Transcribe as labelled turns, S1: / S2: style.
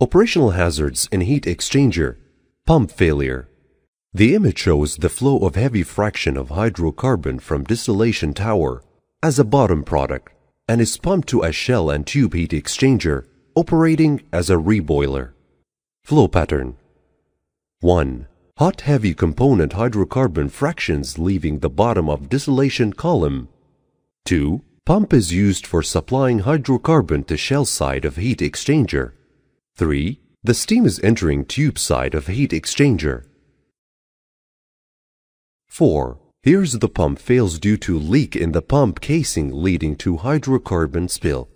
S1: operational hazards in heat exchanger, pump failure. The image shows the flow of heavy fraction of hydrocarbon from distillation tower as a bottom product and is pumped to a shell and tube heat exchanger operating as a reboiler. Flow pattern 1. Hot heavy component hydrocarbon fractions leaving the bottom of distillation column. 2. Pump is used for supplying hydrocarbon to shell side of heat exchanger. 3. The steam is entering tube side of heat exchanger. 4. Here's the pump fails due to leak in the pump casing leading to hydrocarbon spill.